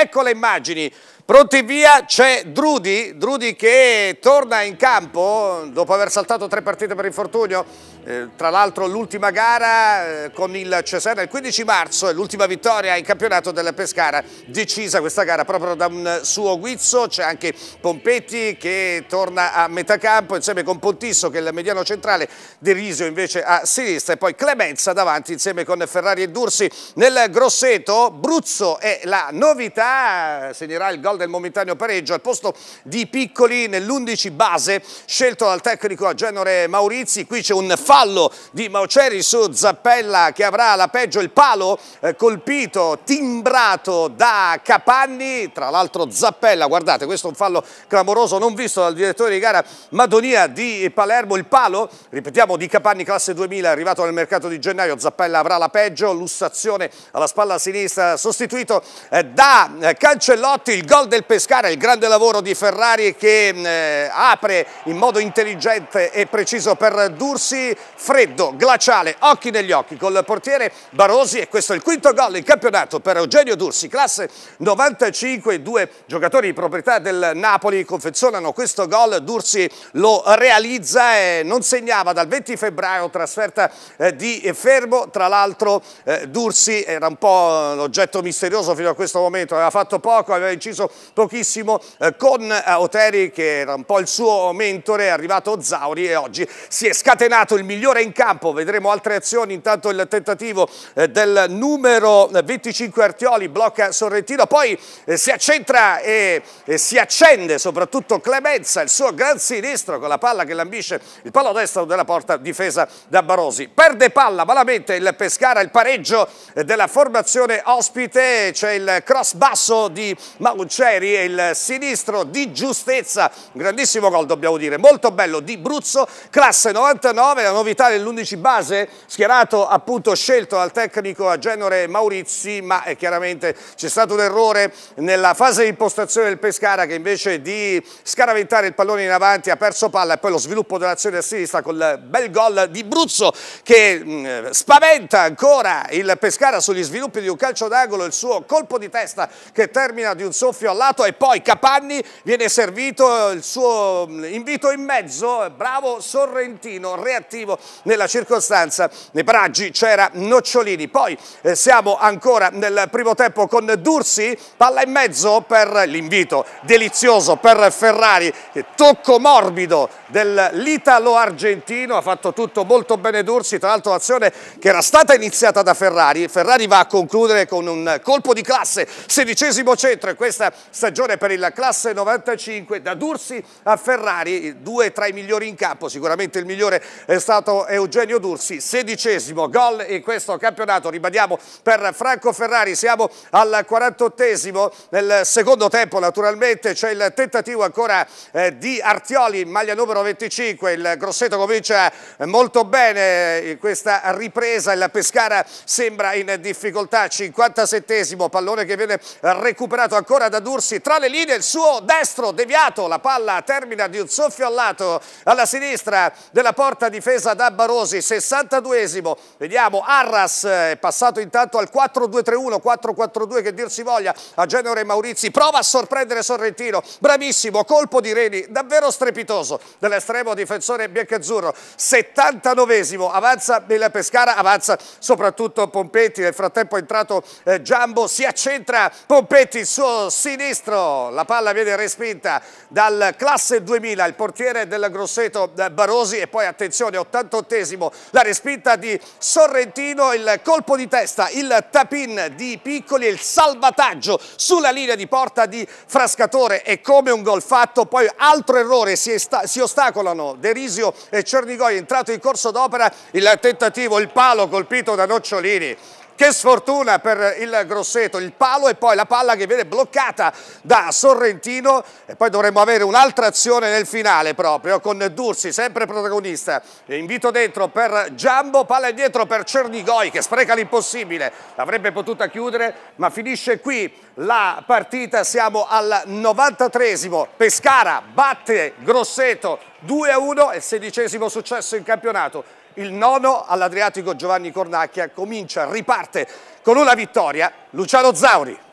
Ecco le immagini. Pronti via, c'è Drudi, Drudi che torna in campo dopo aver saltato tre partite per infortunio. Eh, tra l'altro l'ultima gara eh, con il Cesena il 15 marzo e l'ultima vittoria in campionato della Pescara decisa questa gara proprio da un suo guizzo c'è anche Pompetti che torna a metà campo insieme con Pontisso che è il mediano centrale De Risio invece a sinistra e poi Clemenza davanti insieme con Ferrari e Dursi nel Grosseto Bruzzo è la novità segnerà il gol del momentaneo pareggio al posto di Piccoli nell'11 base scelto dal tecnico a Genore Maurizi qui c'è un fa fallo di Mauceri su Zappella che avrà la peggio il palo eh, colpito, timbrato da Capanni, tra l'altro Zappella, guardate questo è un fallo clamoroso non visto dal direttore di gara Madonia di Palermo, il palo, ripetiamo di Capanni classe 2000 arrivato nel mercato di gennaio, Zappella avrà la peggio, lussazione alla spalla sinistra sostituito eh, da eh, Cancellotti, il gol del Pescara, il grande lavoro di Ferrari che eh, apre in modo intelligente e preciso per Dursi, freddo, glaciale, occhi negli occhi col portiere Barosi e questo è il quinto gol in campionato per Eugenio Dursi, classe 95, i due giocatori di proprietà del Napoli confezionano questo gol, Dursi lo realizza e non segnava dal 20 febbraio trasferta eh, di Fermo, tra l'altro eh, Dursi era un po' l'oggetto misterioso fino a questo momento, aveva fatto poco, aveva inciso pochissimo eh, con Oteri che era un po' il suo mentore, è arrivato Zauri e oggi si è scatenato il migliore migliore in campo, vedremo altre azioni, intanto il tentativo eh, del numero 25 Artioli, blocca Sorrentino, poi eh, si accentra e si accende soprattutto Clemenza, il suo gran sinistro con la palla che lambisce il palo destro della porta difesa da Barosi. Perde palla malamente il Pescara, il pareggio eh, della formazione ospite, c'è cioè il cross basso di Mauceri e il sinistro di giustezza, grandissimo gol dobbiamo dire, molto bello di Bruzzo, classe 99, la 9 Vitale, l'11 base, schierato appunto scelto dal tecnico a Genore Maurizi, ma è eh, chiaramente c'è stato un errore nella fase di impostazione del Pescara che invece di scaraventare il pallone in avanti ha perso palla e poi lo sviluppo dell'azione a sinistra col bel gol di Bruzzo che mh, mm, spaventa ancora il Pescara sugli sviluppi di un calcio d'angolo, il suo colpo di testa che termina di un soffio al lato e poi Capanni viene servito il suo mm, invito in mezzo, bravo Sorrentino, reattivo arrivo nella circostanza nei paraggi c'era Nocciolini. Poi eh, siamo ancora nel primo tempo con Dursi, palla in mezzo per l'invito delizioso per Ferrari, eh, tocco morbido dell'Italo argentino, ha fatto tutto molto bene Dursi, tra l'altro l'azione che era stata iniziata da Ferrari, Ferrari va a concludere con un colpo di classe, sedicesimo centro in questa stagione per il classe 95, da Dursi a Ferrari, due tra i migliori in campo, sicuramente il migliore è stato stato Eugenio Dursi, sedicesimo gol in questo campionato, ribadiamo per Franco Ferrari, siamo al 48esimo, nel secondo tempo naturalmente c'è il tentativo ancora eh, di Artioli in maglia numero 25, il Grosseto comincia eh, molto bene eh, in questa ripresa, il Pescara sembra in difficoltà, 57esimo, pallone che viene recuperato ancora da Dursi, tra le linee il suo destro deviato, la palla termina di un soffio al lato, alla sinistra della porta difesa ripresa da Barosi, 62esimo, vediamo Arras eh, è passato intanto al 4-2-3-1, 4-4-2 che dir si voglia a Genova e Maurizi, prova a sorprendere Sorrentino, bravissimo, colpo di Reni, davvero strepitoso dell'estremo difensore biancazzurro, 79esimo, avanza il Pescara, avanza soprattutto Pompetti, nel frattempo è entrato eh, Giambo, si accentra Pompetti, il suo sinistro, la palla viene respinta dal classe 2000, il portiere del Grosseto eh, Barosi e poi attenzione 80 78esimo la respinta di Sorrentino, il colpo di testa, il tapin di Piccoli e il salvataggio sulla linea di porta di Frascatore e come un gol fatto, poi altro errore, si, si ostacolano Derisio e Cernigoi entrato in corso d'opera, il tentativo, il palo colpito da Nocciolini che sfortuna per il Grosseto, il palo e poi la palla che viene bloccata da Sorrentino e poi dovremmo avere un'altra azione nel finale proprio con Dursi, sempre protagonista. Invito dentro per Giambo, palla indietro per Cernigoi che spreca l'impossibile, l'avrebbe potuta chiudere ma finisce qui la partita, siamo al 93esimo, Pescara batte Grosseto 2-1 e sedicesimo successo in campionato il nono all'Adriatico Giovanni Cornacchia comincia, riparte con una vittoria Luciano Zauri.